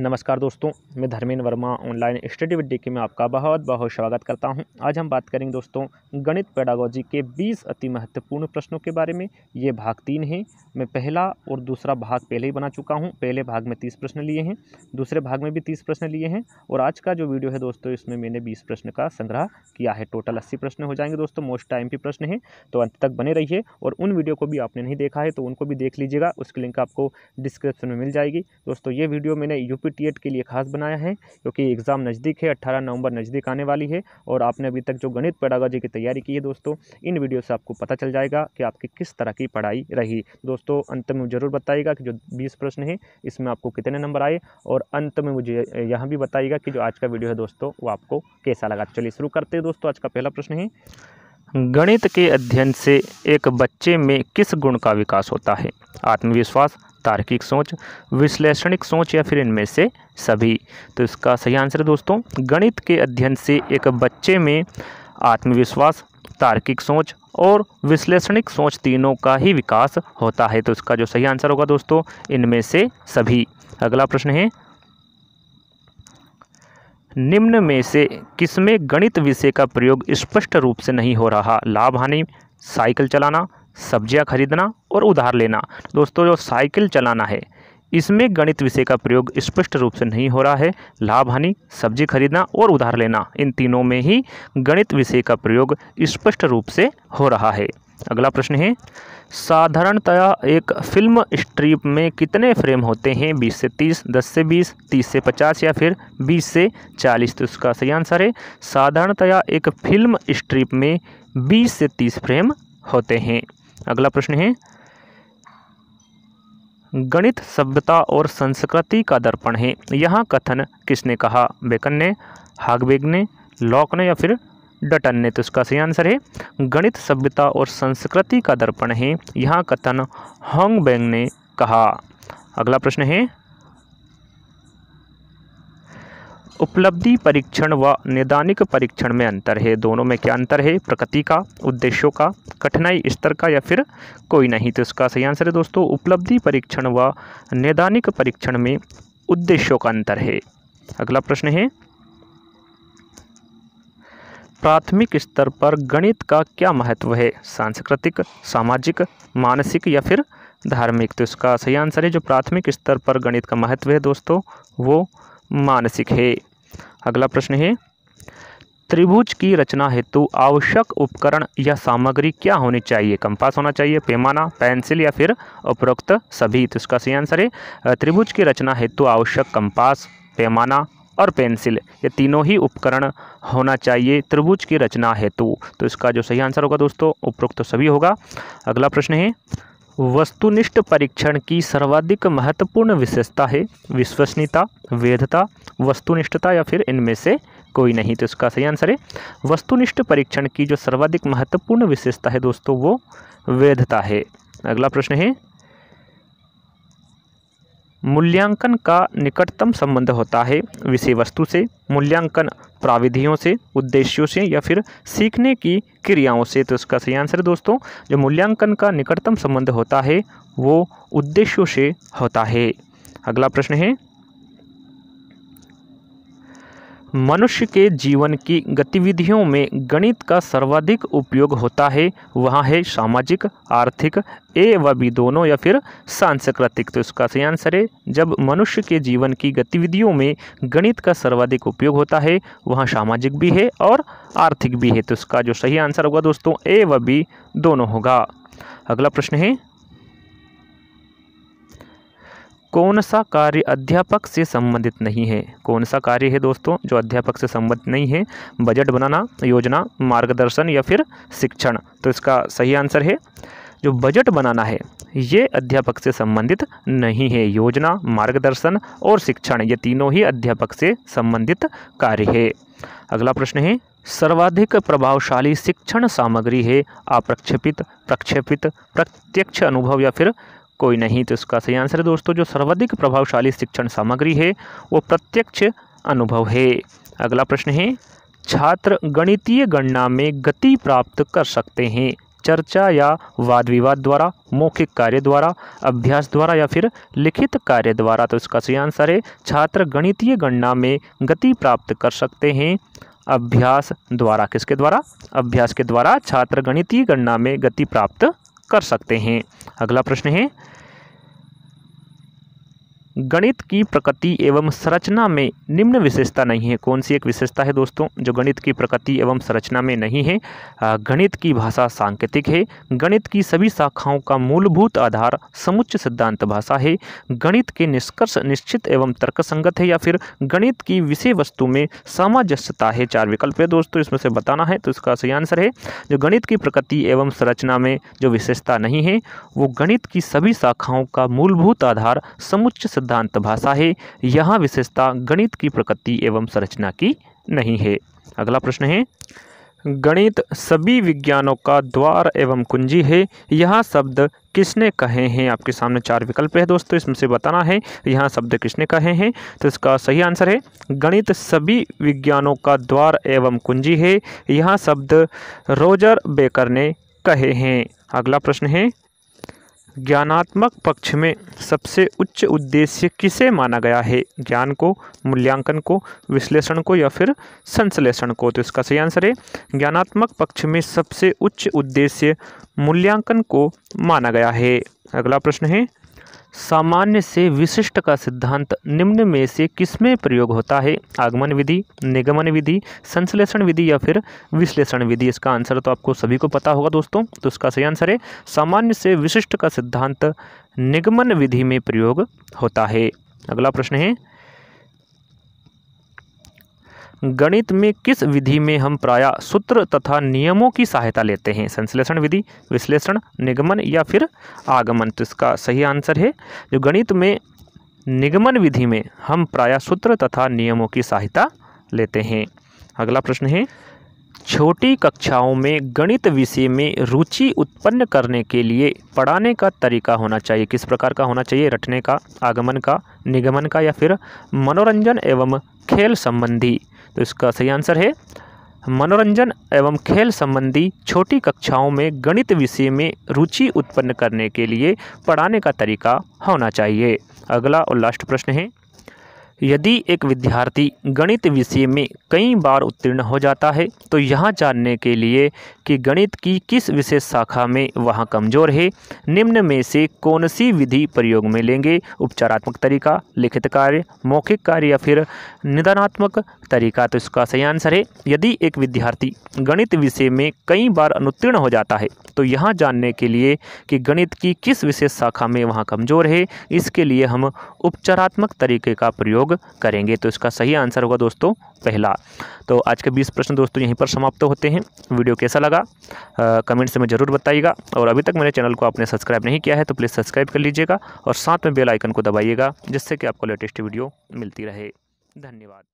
नमस्कार दोस्तों मैं Dharmendra Verma online study with के में आपका बहुत बहुत स्वागत करता हूं आज हम बात करेंगे दोस्तों गणित पैडागोजी के 20 अति महत्वपूर्ण प्रश्नों के बारे में ये भाग तीन है मैं पहला और दूसरा भाग पहले ही बना चुका हूं पहले भाग में 30 प्रश्न लिए हैं दूसरे भाग में भी तीस प्रश्न लिए हैं और आज का जो वीडियो है दोस्तों इसमें मैंने बीस प्रश्न का संग्रह किया है टोटल अस्सी प्रश्न हो जाएंगे दोस्तों मोस्ट टाइम भी प्रश्न है तो अंत तक बने रहिए और उन वीडियो को भी आपने नहीं देखा है तो उनको भी देख लीजिएगा उसकी लिंक आपको डिस्क्रिप्शन में मिल जाएगी दोस्तों ये वीडियो मैंने यू पी टी एड के लिए खास बनाया है क्योंकि एग्ज़ाम नज़दीक है अट्ठारह नवंबर नज़दीक आने वाली है और आपने अभी तक जो गणित पैडागोजी की तैयारी की है दोस्तों इन वीडियो से आपको पता चल जाएगा कि आपकी किस तरह की पढ़ाई रही दोस्तों अंत में ज़रूर बताइएगा कि जो बीस प्रश्न है इसमें आपको कितने नंबर आए और अंत में मुझे यहाँ भी बताइएगा कि जो आज का वीडियो है दोस्तों वो आपको कैसा लगा चलिए शुरू करते हैं दोस्तों आज का पहला प्रश्न है गणित के अध्ययन से एक बच्चे में किस गुण का विकास होता है आत्मविश्वास तार्किक सोच विश्लेषणिक सोच या फिर इनमें से सभी तो इसका सही आंसर है दोस्तों गणित के अध्ययन से एक बच्चे में आत्मविश्वास तार्किक सोच और विश्लेषणिक सोच तीनों का ही विकास होता है तो इसका जो सही आंसर होगा दोस्तों इनमें से सभी अगला प्रश्न है निम्न में से किसमें गणित विषय का प्रयोग स्पष्ट रूप से नहीं हो रहा लाभ हानि साइकिल चलाना सब्जियां खरीदना और उधार लेना दोस्तों जो साइकिल चलाना है इसमें गणित विषय का प्रयोग स्पष्ट रूप से नहीं हो रहा है लाभ हानि सब्जी खरीदना और उधार लेना इन तीनों में ही गणित विषय का प्रयोग स्पष्ट रूप से हो रहा है अगला प्रश्न है साधारणतया एक फिल्म स्ट्रीप में कितने फ्रेम होते हैं 20 से 30, 10 से 20, 30 से 50 या फिर 20 से 40 तो उसका सही आंसर है साधारणतया एक फिल्म स्ट्रीप में 20 से 30 फ्रेम होते हैं अगला प्रश्न है गणित सभ्यता और संस्कृति का दर्पण है यहाँ कथन किसने कहा बेकन ने हागबेग ने लॉक ने या फिर डटन ने तो इसका सही आंसर है गणित सभ्यता और संस्कृति का दर्पण है यहाँ कथन हॉन्ग बैंग ने कहा अगला प्रश्न है उपलब्धि परीक्षण व नैदानिक परीक्षण में अंतर है दोनों में क्या अंतर है प्रकृति का उद्देश्यों का कठिनाई स्तर का या फिर कोई नहीं तो इसका सही आंसर है दोस्तों उपलब्धि परीक्षण व नैदानिक परीक्षण में उद्देश्यों का अंतर है अगला प्रश्न है प्राथमिक स्तर पर गणित का क्या महत्व है सांस्कृतिक सामाजिक मानसिक या फिर धार्मिक तो इसका सही आंसर है जो प्राथमिक स्तर पर गणित का महत्व है दोस्तों वो मानसिक है अगला प्रश्न है त्रिभुज की रचना हेतु आवश्यक उपकरण या सामग्री क्या होनी चाहिए कंपास होना चाहिए पैमाना पेंसिल या फिर उपरोक्त सभी तो इसका सही आंसर है त्रिभुज की रचना हेतु आवश्यक कंपास पैमाना और पेंसिल ये तीनों ही उपकरण होना चाहिए त्रिभुज की रचना हेतु तो इसका जो सही आंसर होगा दोस्तों उपरोक्त तो सभी होगा अगला प्रश्न है वस्तुनिष्ठ परीक्षण की सर्वाधिक महत्वपूर्ण विशेषता है विश्वसनीयता वेधता वस्तुनिष्ठता या फिर इनमें से कोई नहीं तो इसका सही आंसर है वस्तुनिष्ठ परीक्षण की जो सर्वाधिक महत्वपूर्ण विशेषता है दोस्तों वो वेधता है अगला प्रश्न है मूल्यांकन का निकटतम संबंध होता है विषय वस्तु से मूल्यांकन प्राविधियों से उद्देश्यों से या फिर सीखने की क्रियाओं से तो इसका सही आंसर दोस्तों जो मूल्यांकन का निकटतम संबंध होता है वो उद्देश्यों से होता है अगला प्रश्न है मनुष्य के जीवन की गतिविधियों में गणित का सर्वाधिक उपयोग होता है वहाँ है सामाजिक आर्थिक ए व बी दोनों या फिर सांस्कृतिक तो इसका सही आंसर है जब मनुष्य के जीवन की गतिविधियों में गणित का सर्वाधिक उपयोग होता है वहाँ सामाजिक भी है और आर्थिक भी है तो इसका जो सही आंसर होगा दोस्तों ए व बी दोनों होगा अगला प्रश्न है कौन सा कार्य अध्यापक से संबंधित नहीं है कौन सा कार्य है दोस्तों जो अध्यापक से संबंधित नहीं है बजट बनाना योजना मार्गदर्शन या फिर शिक्षण तो इसका सही आंसर है जो बजट बनाना है ये अध्यापक से संबंधित नहीं है योजना मार्गदर्शन और शिक्षण ये तीनों ही अध्यापक से संबंधित कार्य है अगला प्रश्न है सर्वाधिक प्रभावशाली शिक्षण सामग्री है अप्रक्षेपित प्रक्षेपित प्रत्यक्ष अनुभव या फिर कोई नहीं तो इसका सही आंसर है दोस्तों जो सर्वाधिक प्रभावशाली शिक्षण सामग्री है वो प्रत्यक्ष अनुभव है अगला प्रश्न है छात्र गणितीय गणना में गति प्राप्त कर सकते हैं चर्चा या वाद विवाद द्वारा मौखिक कार्य द्वारा अभ्यास द्वारा या फिर लिखित कार्य द्वारा तो इसका सही आंसर है छात्र गणितीय गणना में गति प्राप्त कर सकते हैं अभ्यास द्वारा किसके द्वारा अभ्यास के द्वारा छात्र गणितीय गणना में गति प्राप्त कर सकते हैं अगला प्रश्न है गणित की प्रकृति एवं संरचना में निम्न विशेषता नहीं है कौन सी एक विशेषता है दोस्तों जो गणित की प्रकृति एवं संरचना में नहीं है गणित की भाषा सांकेतिक है गणित की सभी शाखाओं का मूलभूत आधार समुच्च सिद्धांत भाषा है गणित के निष्कर्ष निश्चित एवं तर्कसंगत है या फिर गणित की विषय वस्तु में सामंजस्यता है चार विकल्प है दोस्तों इसमें से बताना है तो इसका सही आंसर है जो गणित की प्रकृति एवं संरचना में जो विशेषता नहीं है वो गणित की सभी शाखाओं का मूलभूत आधार समुच्च सिद्धांत सिद्धांत भाषा है यहाँ विशेषता गणित की प्रकृति एवं संरचना की नहीं है अगला प्रश्न है गणित सभी विज्ञानों का द्वार एवं कुंजी है यह शब्द किसने कहे हैं आपके सामने चार विकल्प है दोस्तों इसमें से बताना है यहाँ शब्द किसने कहे हैं तो इसका सही आंसर है गणित सभी विज्ञानों का द्वार एवं कुंजी है यह शब्द रोजर बेकर ने कहे हैं अगला प्रश्न है ज्ञानात्मक पक्ष में सबसे उच्च उद्देश्य किसे माना गया है ज्ञान को मूल्यांकन को विश्लेषण को या फिर संश्लेषण को तो इसका सही आंसर है ज्ञानात्मक पक्ष में सबसे उच्च उद्देश्य मूल्यांकन को माना गया है अगला प्रश्न है सामान्य से विशिष्ट का सिद्धांत निम्न में से किसमें प्रयोग होता है आगमन विधि निगमन विधि संश्लेषण विधि या फिर विश्लेषण विधि इसका आंसर तो आपको सभी को पता होगा दोस्तों तो इसका सही आंसर है सामान्य से विशिष्ट का सिद्धांत निगमन विधि में प्रयोग होता है अगला प्रश्न है गणित में किस विधि में हम प्राय सूत्र तथा नियमों की सहायता लेते हैं संश्लेषण विधि विश्लेषण निगमन या फिर आगमन तो इसका सही आंसर है जो गणित में निगमन विधि में हम प्राय सूत्र तथा नियमों की सहायता लेते हैं अगला प्रश्न है छोटी कक्षाओं में गणित विषय में रुचि उत्पन्न करने के लिए पढ़ाने का तरीका होना चाहिए किस प्रकार का होना चाहिए रटने का आगमन का निगमन का या फिर मनोरंजन एवं खेल संबंधी तो इसका सही आंसर है मनोरंजन एवं खेल संबंधी छोटी कक्षाओं में गणित विषय में रुचि उत्पन्न करने के लिए पढ़ाने का तरीका होना चाहिए अगला और लास्ट प्रश्न है यदि एक विद्यार्थी गणित विषय में कई बार उत्तीर्ण हो जाता है तो यह जानने के लिए कि गणित की किस विशेष शाखा में वह कमज़ोर है निम्न में से कौन सी विधि प्रयोग में लेंगे उपचारात्मक तरीका लिखित कार्य मौखिक कार्य या फिर निदानात्मक तरीका तो इसका सही आंसर है यदि एक विद्यार्थी गणित विषय में कई बार अनुत्तीर्ण हो जाता है तो यह जानने के लिए कि गणित की किस विशेष शाखा में वहाँ कमज़ोर है इसके लिए हम उपचारात्मक तरीके का प्रयोग प्रयोग करेंगे तो इसका सही आंसर होगा दोस्तों पहला तो आज के बीस प्रश्न दोस्तों यहीं पर समाप्त होते हैं वीडियो कैसा लगा कमेंट्स में ज़रूर बताइएगा और अभी तक मेरे चैनल को आपने सब्सक्राइब नहीं किया है तो प्लीज़ सब्सक्राइब कर लीजिएगा और साथ में बेलाइकन को दबाइएगा जिससे कि आपको लेटेस्ट वीडियो मिलती रहे धन्यवाद